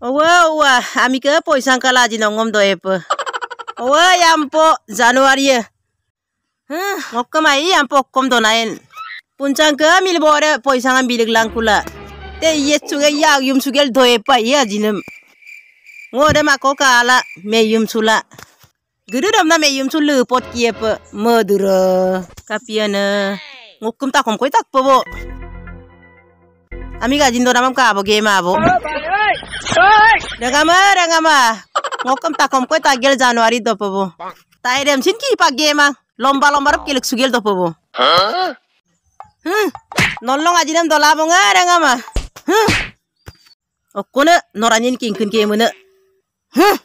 ủa ủa, Owa owa ami ke po isang kala ji nongom do ep. Owa yam po January. Huh, hmm, ngokka mai yam po kom do naen. Punchang ke mil bore po isang am bilik lang kula. Te ye chuge ya yum sugel do ep ya jinam. Ngode ma ko kala me yum sula. Gududam na me yum sulu pot kiep mudura. Kapiana. Ngokkum ta kom koi tak po bo. Ami ga jin do namam ka bo game ma bo. Rangama, Rangama. Mokom takom koi tagel Januari do pobo. Tai dem sin pagi emang. Lomba lomba rup kilik sugel do pobo. Hmm. Nolong aja dem dola bonga eh, Rangama. Hmm. Okone noranyin kinkin kini ne. Hmm.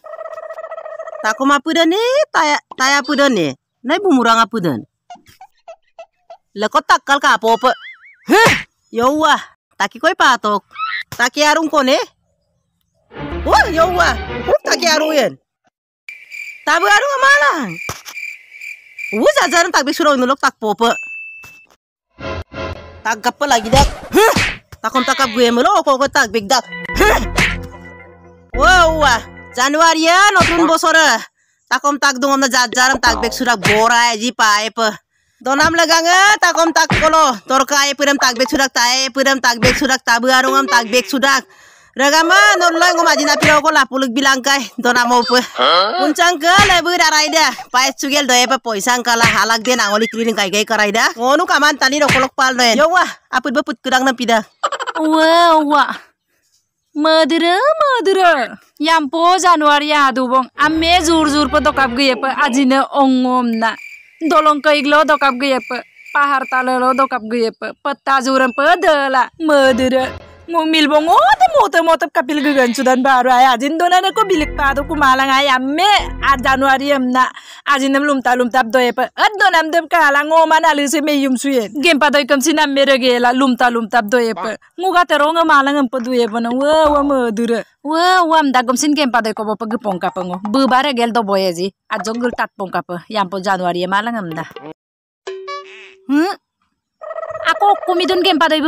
Takom dan ne, taya taya dan ne. Nai bumurang apa Lekot takal ka apa? Hmm. yowah, taki koi patok. Taki arung kone. Wa yawwa, kurta ke yaro Tak Tabu yaro malang. Wah, jajaran tak bisu suruh nulok tak popo. Tak gappa lagi dak. Takon takap gue melo ko ko tak big dak. wah. Januari ya notun bosora. Takom tak dungom na jajaram tak big suruh bora ji paip. Donam lagang takom e, tak kolo. Torka ai piram tak sudak tak tai piram tak big surak tabu arungam tak big surak. Ragaman online ngom napi piro ko lapuluk bilang kai dona mau mop. Puncang ke lebu darai dah Pai sugel doya pa poisang kala halak deh nangoli kiri kai kai karai da. Ngonu kaman tani ro kolok pal doye. Yo wah, ibu beput kurang napi dah Wah wah. Madura madura. Yang po Januari ya dubong. Ame zur zur pa dokap gue pa ne ongom na. Dolong kai glo dokap gue pa. Pahar talo dokap gue pa. Petta zuran pa Madura ngomil bong ote oh, mote oh, mote oh, kapil gugan sudan baru ay ajin dona bilik padu ku kumalang ay amme a januari am na ajin nem lum talum tap doye pa ad donam dem kala ngoma na lise me yum suye gem pa doy kam sina mere gela lum talum tap doye pa nguga te ronga malang am pa pa na wa wa ma dure wa wa am dagom sin gem pa doy ko pa gupong pong kapango bu bare gel do boye ji a jongul tat pong kapa yam po januari e malang am hmm? aku kumidun gem pa doy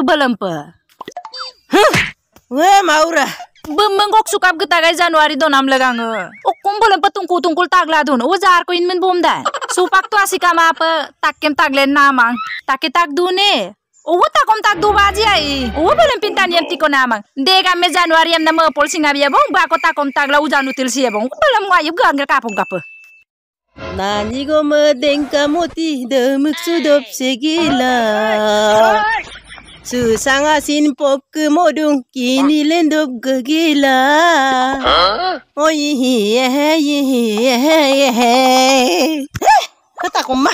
Weh, Maura. Bumbungkok suka kita guys Januari do nam eh. Oh, kumpul empat tungkul tagla dun. Oh, jar ko inmin bom dah. Supak tu asik ama apa? Takkem taglen nama. Takik dune. Oh, takom tak dua aja ini. Oh, belum pintan yang tiko nama. Dega Januari yang nama polisi ngabi ya bang. Bukak tagla udah nutil sih ya bang. Belum ngayu gak ngerti apa nggak apa. Susanga sin pop ke modung kini lendup ke gila. Oh ihi ihi ihi. Eh, Kata aku mah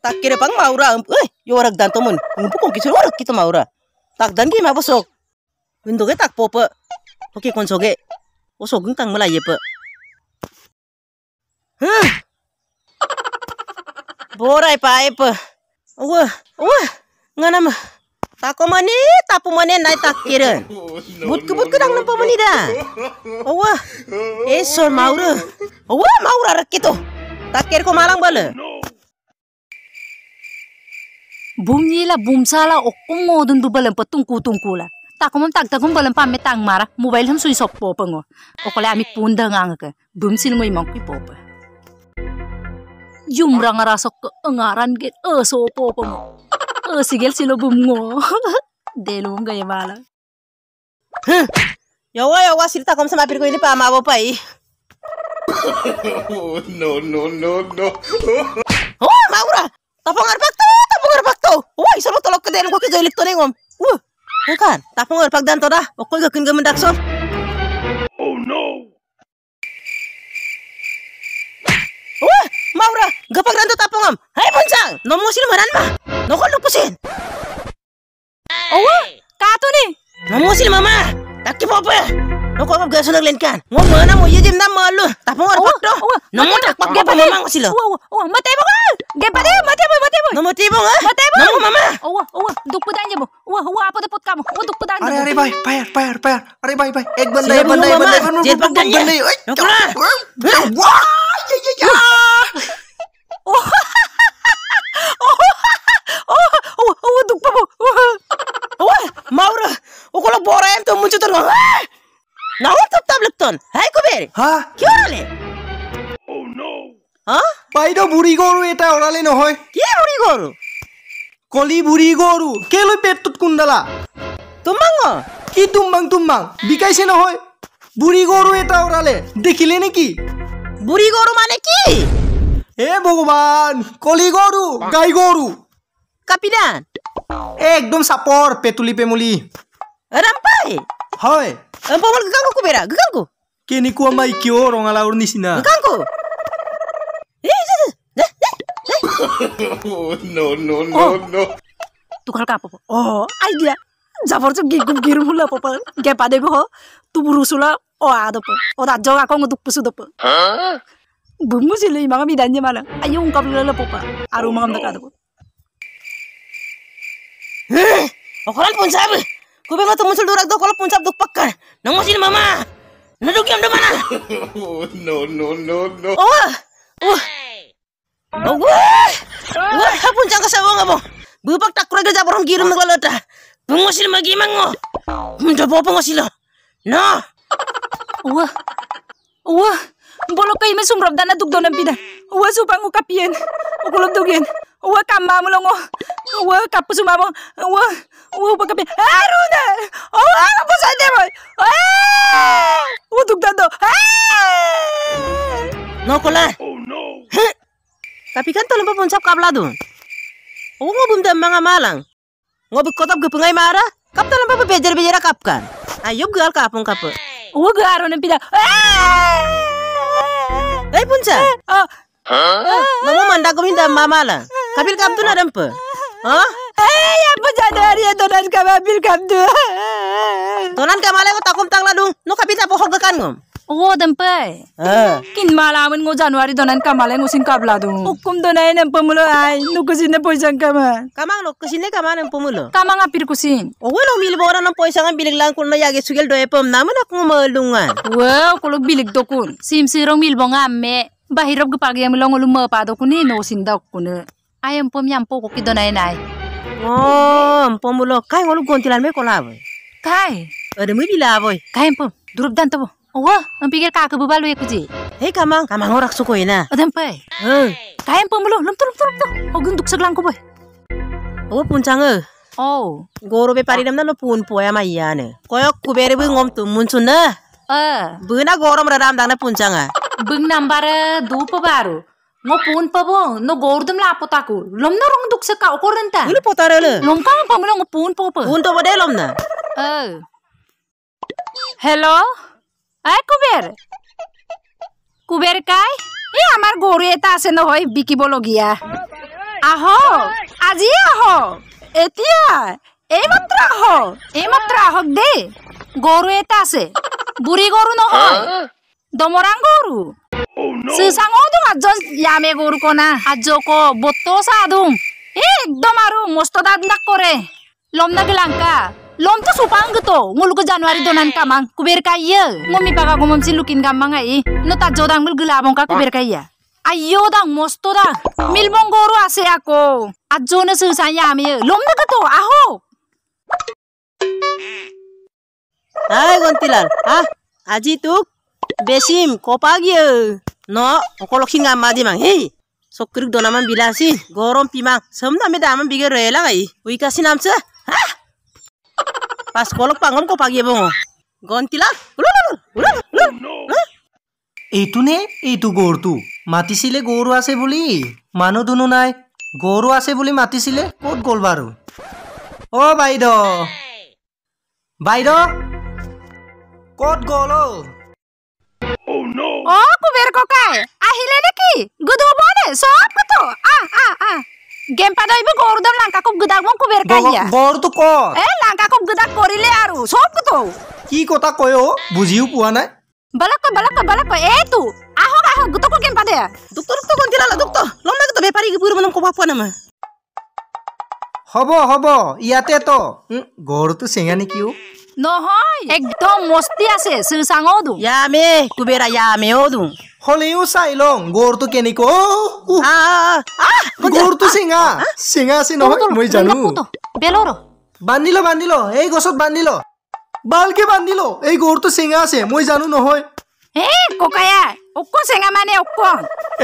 tak kira pang ra. Eh, yo orang dan temen. Umpu kok kisah orang kita ra. Tak dan gimana besok? Bentuknya tak pop. Oke konsoge. Osok gentang malah ya pe. Hah. Borai pa ye eh, pe. Wah, wah, nganam. Tako mani, tapu mani nai takkirin. Butku butku dang nampak mani dah. Owa, eh sor maura. Owa maura rakito. Takir ko malang bala. Bumnyila bumsala okkum ngodun dubalam patungku tungkula. kula. tak takum balam pamme tang mara mobile ham sui sop popango. Okole ami punda sil Bumsil ngoi mangki popa. Jumrang rasok ke engaran get eso popango lo sigel si lo bungo delunga ya mala ya wa ya wa cerita kamu sama pirku ini pak mau apa ya no no no no oh maura tapi ngarep tuh tapi ngarep tuh wah isu lo tolak ke dalam kau kejar itu nih om uh bukan tapi ngarep dan tora aku gak kenge mendak sob oh no wah maura gak pernah tuh tapi ngom hai puncang nomor sih lo mah 残り6000円 Oh, kato ni. Mama sila mama. Taki papa. Noko gaso naglenkan. Ngo mana mo yejin na malu. Tapong or photo. Nomo tak pak ge mama sila. Oh, oh, matay mo. Ge pare, matay mo, matay mo. Nomo mo nga. Matay mo. mama. Oh, oh, duk pudan mo. Oh, oh, apo de kamo. Oh, duk pudan Are, are, bhai, payar. fire, fire. Are, bhai, bhai. Ek banda, ek banda, ek banda, ek banda. Jet pak ya. Oh! ಮುಚ್ಚುತ್ತಾರ ನಾವು ತಪ್ಪ ತಾಬ್ಲಕ್ತನ್ ಹಾಯ್ ಕುಬೇರ್ ಹಾ ಕ್ಯೂರಲೆ হা বাইদেউ বুঢ়ী গৰু এটা অৰালে নহয় কি বুঢ়ী গৰু কলি বুঢ়ী গৰু কেলৈ পেটটোত কুন্দালা তুমাং কি তুমাং তুমাং বিকাইছে নহয় বুঢ়ী গৰু এটা অৰালে দেখিলে নেকি বুঢ়ী গৰু মানে কি এ ভগৱান কলি গৰু গাই গৰু কাপিদান একদম চাপৰ পেতুলি পেমুলি Hai, Hoi! Ampa mal gagangu ku bera, gagangu! Kini ku amai ki orang ala urni sina. Gagangu! Eh, eh, eh. no no no oh. no. Tukar kapo? Oh, idea. Jafar cuk gigum girum hula popa. Ge pade go tu burusula o oh, adop. O oh, da joga kong duk pusu dop. Bumu sile imang mi danje mala. Ayo ungkap lele popa. Aru mangam dakadop. Eh, okoran pun sabe. Kau bengok tuh muncul tuh kalau puncak duk pakar. Nongol mama. Naduk yang mana? no no no no. Oh, oh. Oh Wah, oh, hapun oh, sawo oh, oh, Bupak tak kurang oh, oh, kirim oh, oh, oh, oh, oh, oh, oh, oh, oh, No. Wah, wah. Bolok oh, oh, oh, oh, oh, oh, Wah oh, supang ukapien. oh, dugin uwa kan Wah pun kapo kabla wah Oh nggak aruna uwa ano malang. Nggak demo uwa tugtado pengai marah. oh no tapi kan tolong papa kabladun uwa kap kan. Ayo gal kap pun mara kap Oh papabejer nempi dah. Eh gal eh, eh, eh, eh, eh, eh, eh, eh, eh, eh, eh, eh, eh Abil kam tu nak dempe? Eh, apa hari ya tonan kam habil kam tu? Tonan kam alai kau takum tang ladung. Nuk kabil tak pohon kekan ngom. Oh, dempe. Eh. Kin malamin ngo Januari tonan kam alai ngusin kabla ladung. Hukum tonai nempe mulu, ay, Nu kusin ne poisan kam. Kamang nuk kusin ne kamang nempe mulo. Kamang apir kusin. Oh, kalau mil boran nam poisan ngam kan, bilik lang kun yagi sugel doa pem namun aku melungan. Wow, kalau bilik dokun. Sim sirong mil bonga me. Bahirap gepagi yang melongo mepa dokun ni no sindak kuna ayam pom yam poko kido ki do nai nai oh pom lo kai ngolu gontilan me ko boy kai Ada mui bila boy kai em pom durup dan tobo. Oh, em pigel ka bu balu ekuji hei kamang kamang orak suko ina Ada pai eh kai em pom lo lom turup turup tulum Oh, gunduk seglang ko boy Oh puncang eh Oh, goro be pari damna lo pun ya mai yane. Koyok kuberi bu ngom tu munsun na. Eh, bu na goro mera ram dang puncang Bung nambara dupa baru. ngo pun pa po no gordum la po taku lom na rong duk seka ukuran ta ulo po tara le lom ka pa mula ngo pun pa po pun to ba de lom na hello ay kuber kuber kai ই আমাৰ গৰু এটা আছে নহয় বিকিবলগীয়া আহ আজি আহ এতিয়া এইমাত্ৰ আহ এইমাত্ৰ আহক দেই গৰু এটা আছে বুঢ়ী গৰু নহয় দমৰাং গৰু Sesangodung aja yame guru kona, aja kok botto sadung. Eh, domaru mosto dadak kore. Lom na gelangka, lom tuh supang gitu. Mulu Januari donan kamang, kubir kaya. Mumi baka gumum si lukin kamang ai, no jodang mil gelabong kak kubir kaya. Ayo dang mosto dang, mil monggoro ase aku. Aja ne sesang yame, lom na gitu, aho. Hai, Gontilal. Ah, Aji tuh বেচিম কপাগি ন অকল শিঙা মাদি মাং হেই চকৃক দনামান বিলাচি গৰম পিমাং চব নামে দামান বিগে ৰয়ে লাগাই উইকাচি নামছে পাঁচ কলক পাঙম কপাগি বং এইটোনে এইটো গৰুটো মাতিছিলে গৰু আছে বুলি মানুহ দুনো নাই গৰু আছে বুলি মাতিছিলে ক'ত গ'ল বাৰু অ বাইদ বাইদ ক'ত গ'ল অ' অ কুবেৰ ককাই আহিলে নেকি গুধুব নে চব কত আ হব হব ইয়াতে তো গড়টো চেঙা নেকিও নহয় একদম মস্তি আছে চুচাঙো দু ইয়ামে দু হলিও চাই লং গোৰটো কেনেকো গোৰটো চিঙা চিঙা আছে নহয় মই জানো বেলৰ বান্ধিল বান্ধিল এই গছত বান্ধিল বালকে বান্ধিল এই গৰুটো চিঙা আছে মই জানো নহয় হে ককায়া অকো চেঙা মানে অকো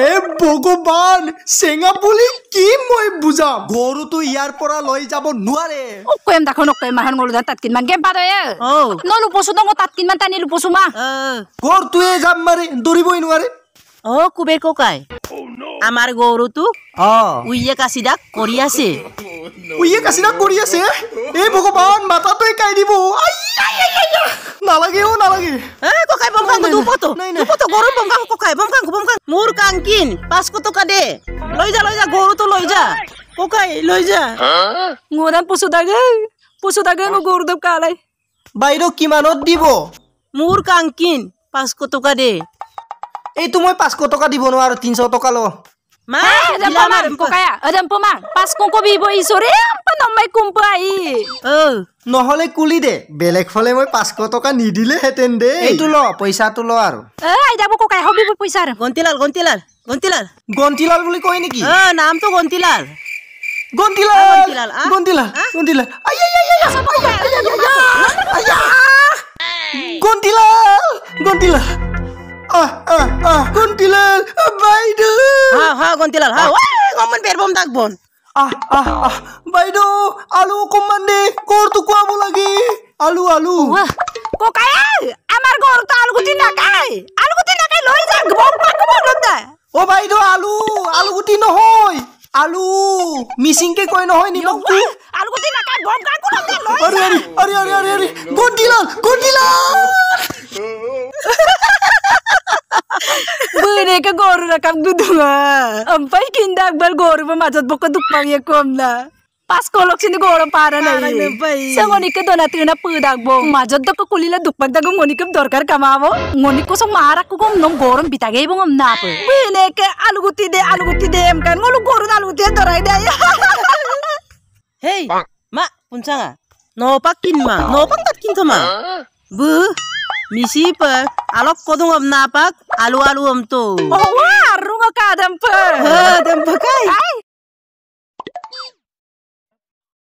এ ভগবান চেঙা বুলি কি মই বুজাম গৰুটো ইয়াৰ পৰা লৈ যাব নোৱাৰে অকো এম দেখোন অকো মাহন গৰু তাত কিমান গে পাৰে এ ন লুপছু ন তাত কিমান টানি লুপছু মা গৰ তুই যাম মাৰি দৰিবই নোৱাৰে অ কুবে ককাই আমাৰ গৰুটো কৰি আছে গৰু বংকাং ককাই বংকাং বাইদেউ কিমানত দিব মোৰ কাংকিন পাঁচশ টকা দে এইটো মই পাঁচশ টকা দিব নোৱাৰো তিনিশ টকা ল কয় নেকি নামটো ಗೊಂತಿಲಾಲ್ ಬೈಡು ಹಾ ಹಾ ಗೊಂತಿಲಾಲ್ ಹಾ ಒಮ್ಮನ್ ಬೇರ್ ಬಮ್ ದಾಗ್ ಬೋನ್ বাইদ আলু অকণমান দে ঘৰটো খুৱাব লাগে আলু আলু ককাই আমাৰ ঘৰটো আলুগুটি নাখায় আলুগুটি নাখায় লৈ যাক অ বাইদেউ আলু আলুগুটি নহয় আলু মিসিং কে কই নহয় নি তুই আলু গতি না কা বম কা কোন না আরে আরে আরে আরে আরে আরে গন্ডিলাল গন্ডিলাল বুইরেকে গরু রাকাম দুদুয়া আমপাই কিন্দা একবার গরু মাছত বক দুখ পাইয়ে কম না pasko lok sini go orang para na ini. Saya ngoni ke dona tiu napu pu dag bo. Majud dok aku lila dukpak dagu ngoni ke dor kar kamawo. Ngoni ko sang mara ku gom nong bita gay bung am napa. Bine ke alu guti de alu guti de em kan ngolu go alu guti dor ay day. Hey, ma, puncanga. No pakin ma, no pak takin to ma. Bu, misi pe. Alok kodung am napa, alu alu am tu. Oh, wah, rungo kadam pe. Ha, dam